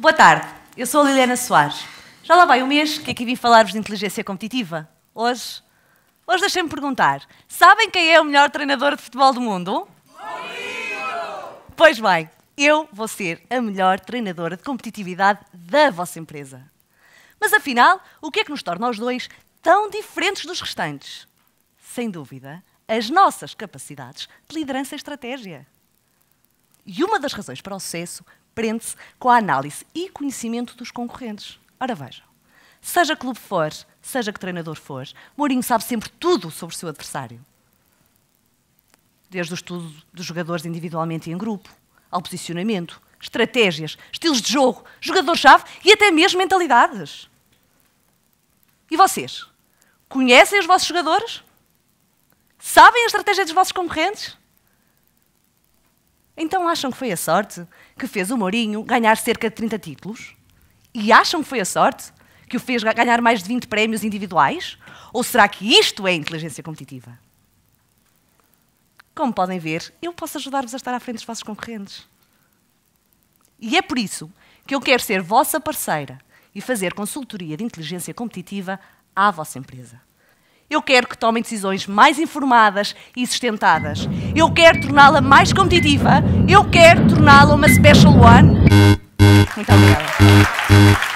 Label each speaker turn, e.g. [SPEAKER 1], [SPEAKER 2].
[SPEAKER 1] Boa tarde, eu sou a Liliana Soares. Já lá vai um mês que aqui vim falar-vos de inteligência competitiva. Hoje, hoje deixem-me perguntar, sabem quem é o melhor treinador de futebol do mundo? Mourinho! Pois bem, eu vou ser a melhor treinadora de competitividade da vossa empresa. Mas afinal, o que é que nos torna os dois tão diferentes dos restantes? Sem dúvida, as nossas capacidades de liderança e estratégia. E uma das razões para o sucesso prende-se com a análise e conhecimento dos concorrentes. Ora vejam, seja que clube for, seja que treinador for, Mourinho sabe sempre tudo sobre o seu adversário. Desde o estudo dos jogadores individualmente e em grupo, ao posicionamento, estratégias, estilos de jogo, jogador-chave e até mesmo mentalidades. E vocês? Conhecem os vossos jogadores? Sabem a estratégia dos vossos concorrentes? Então acham que foi a sorte que fez o Mourinho ganhar cerca de 30 títulos? E acham que foi a sorte que o fez ganhar mais de 20 prémios individuais? Ou será que isto é inteligência competitiva? Como podem ver, eu posso ajudar-vos a estar à frente dos vossos concorrentes. E é por isso que eu quero ser vossa parceira e fazer consultoria de inteligência competitiva à vossa empresa. Eu quero que tomem decisões mais informadas e sustentadas. Eu quero torná-la mais competitiva. Eu quero torná-la uma special one. Muito obrigada.